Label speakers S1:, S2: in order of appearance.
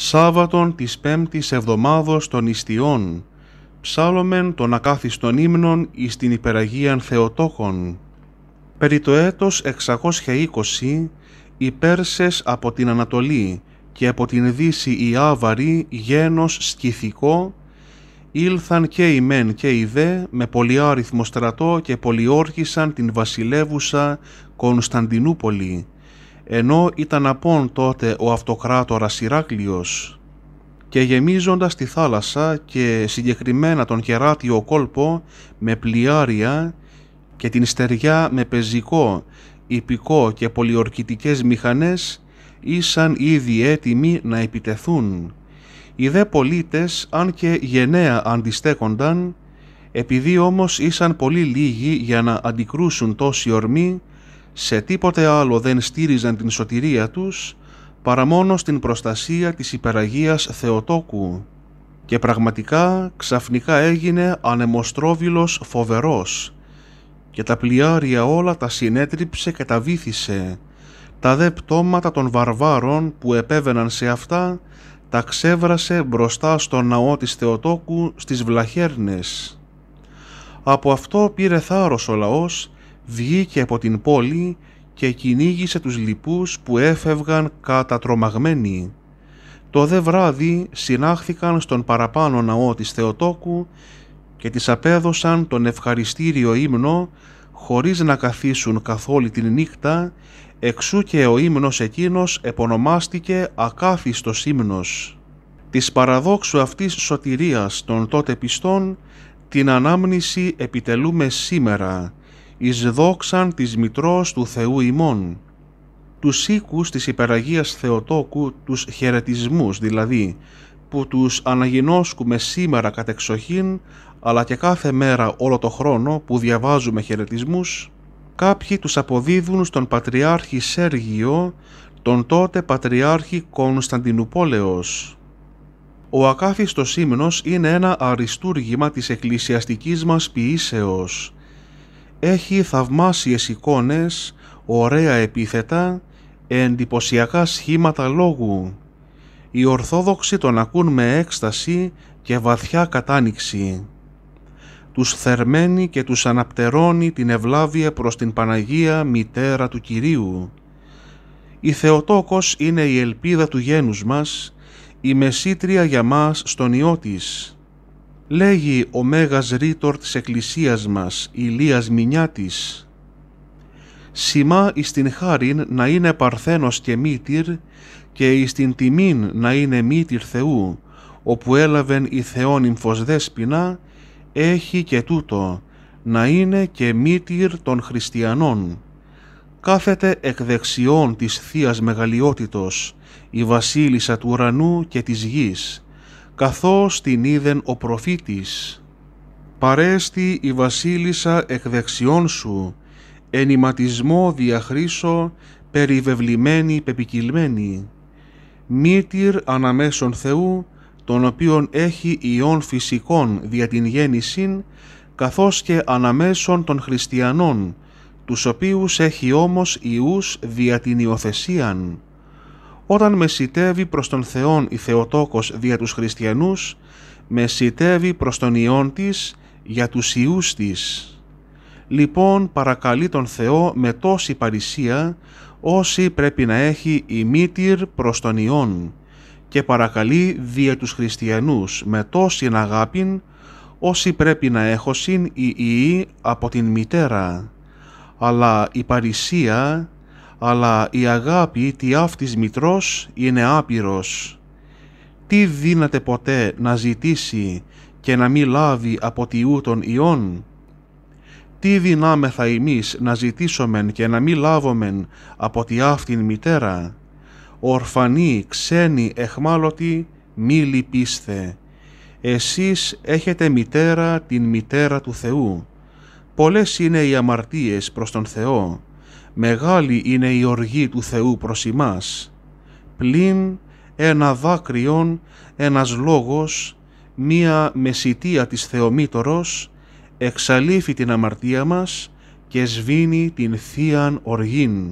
S1: Σάββατον της πέμπτης εβδομάδος των Ιστιών, ψάλομεν των ακάθιστων ύμνων εις την υπεραγίαν Θεοτόχων. Περί το έτος 620, οι Πέρσες από την Ανατολή και από την Δύση οι Άβαροι γένος σκηθικό, ήλθαν και οι μεν και οι δε με πολυάριθμο στρατό και πολιόρχησαν την βασιλεύουσα Κωνσταντινούπολη ενώ ήταν απόν τότε ο αυτοκράτορας Ηράκλειος και γεμίζοντας τη θάλασσα και συγκεκριμένα τον κεράτιο κόλπο με πλοιάρια και την στεριά με πεζικό, υπηκό και πολιορκητικές μηχανές ήσαν ήδη έτοιμοι να επιτεθούν. Οι δε πολίτες, αν και γενναία αντιστέκονταν, επειδή όμως ήσαν πολύ λίγοι για να αντικρούσουν τόση ορμή, σε τίποτε άλλο δεν στήριζαν την σωτηρία τους παρά μόνο στην προστασία της υπεραγίας Θεοτόκου και πραγματικά ξαφνικά έγινε ανεμοστρόβιλος φοβερός και τα πλοιάρια όλα τα συνέτριψε και τα βήθησε τα δε πτώματα των βαρβάρων που επέβαιναν σε αυτά τα ξέβρασε μπροστά στο ναό της Θεοτόκου στις Βλαχέρνες. Από αυτό πήρε θάρρος ο λαός βγήκε από την πόλη και κυνήγησε τους λοιπούς που έφευγαν κατατρομαγμένοι. Το δε βράδυ συνάχθηκαν στον παραπάνω ναό της Θεοτόκου και τις απέδωσαν τον ευχαριστήριο ύμνο χωρίς να καθίσουν καθόλου την νύχτα, εξού και ο ύμνος εκείνος επωνομάστηκε ακάθιστος ύμνος. Της παραδόξου αυτής σωτηρίας των τότε πιστών την ανάμνηση επιτελούμε σήμερα, εις δόξαν της μητρός του Θεού ημών, τους οίκους της υπεραγίας Θεοτόκου, τους χαιρετισμούς δηλαδή, που τους αναγινώσκουμε σήμερα κατεξοχήν, αλλά και κάθε μέρα όλο το χρόνο που διαβάζουμε χαιρετισμούς, κάποιοι τους αποδίδουν στον Πατριάρχη Σέργιο, τον τότε Πατριάρχη Κωνσταντινουπόλεως. Ο ακάθιστος ύμνος είναι ένα αριστούργημα της εκκλησιαστικής μας ποιήσεως, έχει θαυμάσιες εικόνες, ωραία επίθετα, εντυπωσιακά σχήματα λόγου. Οι Ορθόδοξοι τον ακούν με έκσταση και βαθιά κατάνοιξη. Τους θερμαίνει και τους αναπτερώνει την ευλάβεια προς την Παναγία Μητέρα του Κυρίου. Η Θεοτόκος είναι η ελπίδα του γένους μας, η μεσήτρια για μας στον Υιό της λέγει ο Μέγας Ρήτορ της Εκκλησίας μας, Ηλίας Μινιάτης, «Σημά εις την χάριν να είναι παρθένος και μήτυρ και εις την τιμήν να είναι μήτυρ Θεού, όπου έλαβεν η Θεόνυμφος Δέσποινα, έχει και τούτο, να είναι και μήτυρ των χριστιανών. Κάθεται εκ δεξιών της Θείας Μεγαλειότητος, η Βασίλισσα του Ουρανού και της Γης, καθώς την είδεν ο προφήτης. Παρέστη η βασίλισσα εκ δεξιών σου, ενηματισμό διαχρήσω, περιβεβλημένη πεπικυλμένη. Μήτυρ αναμέσων Θεού, τον οποίον έχει ιών φυσικών δια την γέννησιν, καθώς και αναμέσων των χριστιανών, τους οποίους έχει όμως ιούς δια την υιοθεσίαν όταν μεσητεύει προς τον Θεόν η Θεοτόκος δια τους χριστιανούς, μεσητεύει προς τον Υιόν της για τους Υιούς της. Λοιπόν παρακαλεί τον Θεό με τόση παρησία, όσοι πρέπει να έχει η μήτυρ προς τον Υιόν, και παρακαλεί δια τους χριστιανούς με τόση αγάπη όσοι πρέπει να έχωσιν οι η από την μητέρα. Αλλά η παρησία αλλά η αγάπη τη αυτής μητρός είναι άπειρος. Τι δύναται ποτέ να ζητήσει και να μη λάβει από τη ούτων ιών. Τι δυνάμεθα εμείς να ζητήσομεν και να μη λάβομεν από τη αυτήν μητέρα. Ορφανή, ξένη, εχμάλωτη, μη λυπήστε. Εσείς έχετε μητέρα την μητέρα του Θεού. Πολλές είναι οι αμαρτίες προς τον Θεό Μεγάλη είναι η οργή του Θεού προς ημάς. Πλην ένα δάκρυον, ένας λόγος, μία μεσητεία της Θεομήτωρος, εξαλείφει την αμαρτία μας και σβήνει την θείαν οργήν.